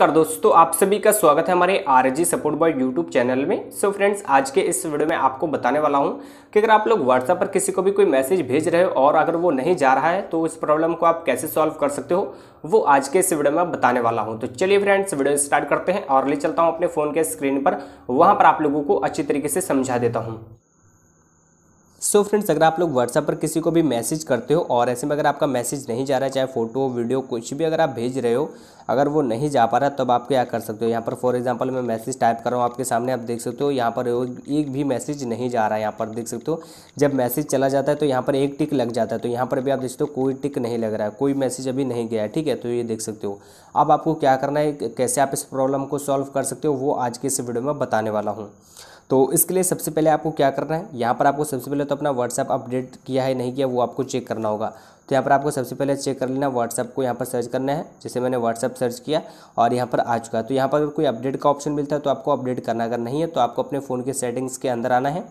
नमस्कार दोस्तों आप सभी का स्वागत है हमारे R G support boy YouTube channel में सो so फ्रेंड्स आज के इस वीडियो में आपको बताने वाला हूं कि अगर आप लोग व्हाट्सएप पर किसी को भी कोई मैसेज भेज रहे हो और अगर वो नहीं जा रहा है तो इस प्रॉब्लम को आप कैसे सॉल्व कर सकते हो वो आज के इस वीडियो में बताने वाला हूँ तो चलिए फ्रेंड्स वीडियो स्टार्ट करते हैं और ले चलता हूँ अपने फ़ोन के स्क्रीन पर वहाँ पर आप लोगों को अच्छी तरीके से समझा देता हूँ सो फ्रेंड्स अगर आप लोग व्हाट्सएप पर किसी को भी मैसेज करते हो और ऐसे में अगर आपका मैसेज नहीं जा रहा है चाहे फोटो वीडियो कुछ भी अगर आप भेज रहे हो अगर वो नहीं जा पा रहा तब तो आप क्या कर सकते हो यहाँ पर फॉर एग्जाम्पल मैं मैसेज टाइप कर रहा हूँ आपके सामने आप देख सकते हो यहाँ पर एक भी मैसेज नहीं जा रहा है यहाँ पर देख सकते हो जब मैसेज चला जाता है तो यहाँ पर एक टिक लग जाता है तो यहाँ पर भी आप देख सकते हो कोई टिक नहीं लग रहा है कोई मैसेज अभी नहीं गया है ठीक है तो ये देख सकते हो अब आपको क्या करना है कैसे आप इस प्रॉब्लम को सॉल्व कर सकते हो वो आज के इस वीडियो में बताने वाला हूँ तो इसके लिए सबसे पहले आपको क्या करना है यहाँ पर आपको सबसे पहले तो अपना व्हाट्सअप अपडेट किया है नहीं किया वो आपको चेक करना होगा तो यहाँ पर आपको सबसे पहले चेक कर लेना व्हाट्सअप को यहाँ पर सर्च करना है जैसे मैंने व्हाट्सअप सर्च किया और यहाँ पर आ चुका है तो यहाँ पर अगर कोई अपडेट का ऑप्शन मिलता है तो आपको अपडेट करना अगर नहीं है तो आपको अपने फ़ोन के सेटिंग्स के अंदर आना है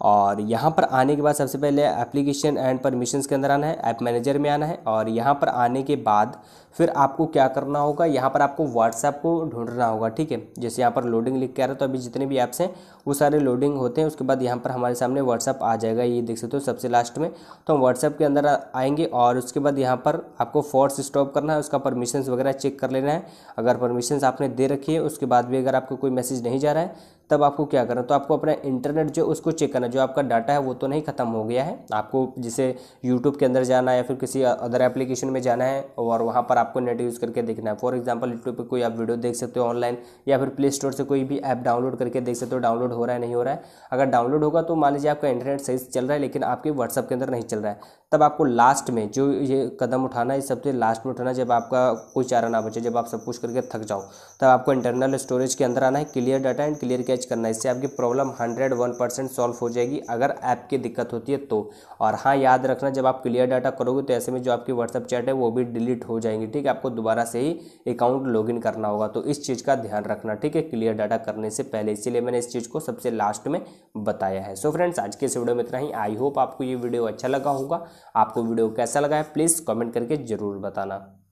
और यहाँ पर आने के बाद सबसे पहले एप्लीकेशन एंड परमिशंस के अंदर आना है ऐप मैनेजर में आना है और यहाँ पर आने के बाद फिर आपको क्या करना होगा यहाँ पर आपको व्हाट्सएप को ढूंढना होगा ठीक है जैसे यहाँ पर लोडिंग लिख के आ रहा है तो अभी जितने भी ऐप्स हैं वो सारे लोडिंग होते हैं उसके बाद यहाँ पर हमारे सामने व्हाट्सअप आ जाएगा ये देख सकते हो सबसे लास्ट में तो हम व्हाट्सएप के अंदर आएंगे और उसके बाद यहाँ पर आपको फोर्स स्टॉप करना है उसका परमिशंस वगैरह चेक कर लेना है अगर परमिशंस आपने दे रखी है उसके बाद भी अगर आपको कोई मैसेज नहीं जा रहा है तब आपको क्या करना तो आपको अपना इंटरनेट जो उसको चेक करना जो आपका डाटा है वो तो नहीं ख़त्म हो गया है आपको जिसे यूट्यूब के अंदर जाना है या फिर किसी अदर एप्लीकेशन में जाना है और वहाँ पर आपको नेट यूज़ करके देखना है फॉर एग्जाम्पल यूट्यूब पर कोई आप वीडियो देख सकते हो ऑनलाइन या फिर प्ले स्टोर से कोई भी ऐप डाउनलोड करके देख सकते हो डाउनलोड हो रहा है नहीं हो रहा है अगर डाउनलोड होगा तो मान लीजिए आपका इंटरनेट सही से चल रहा है लेकिन आपके व्हाट्सअप के अंदर नहीं चल रहा है तब आपको लास्ट में जो ये कदम उठाना है सबसे लास्ट में उठाना जब आपका कोई चारा ना बचे जब आप सब कुछ करके थक जाओ तब आपको इंटरनल स्टोरेज के अंदर आना है क्लियर डाटा एंड क्लियर किया टच करना इससे आपकी problem hundred one percent solve हो जाएगी अगर ऐप की दिक्कत होती है तो और हाँ याद रखना जब आप क्लियर डाटा करोगे तो ऐसे में जो आपकी व्हाट्सअप चैट है वो भी डिलीट हो जाएंगी ठीक है आपको दोबारा से ही अकाउंट लॉग करना होगा तो इस चीज़ का ध्यान रखना ठीक है क्लियर डाटा करने से पहले इसीलिए मैंने इस चीज़ को सबसे लास्ट में बताया है सो so फ्रेंड्स आज के इस वीडियो में इतना ही आई होप आपको ये वीडियो अच्छा लगा होगा आपको वीडियो कैसा लगा है प्लीज़ कमेंट करके ज़रूर बताना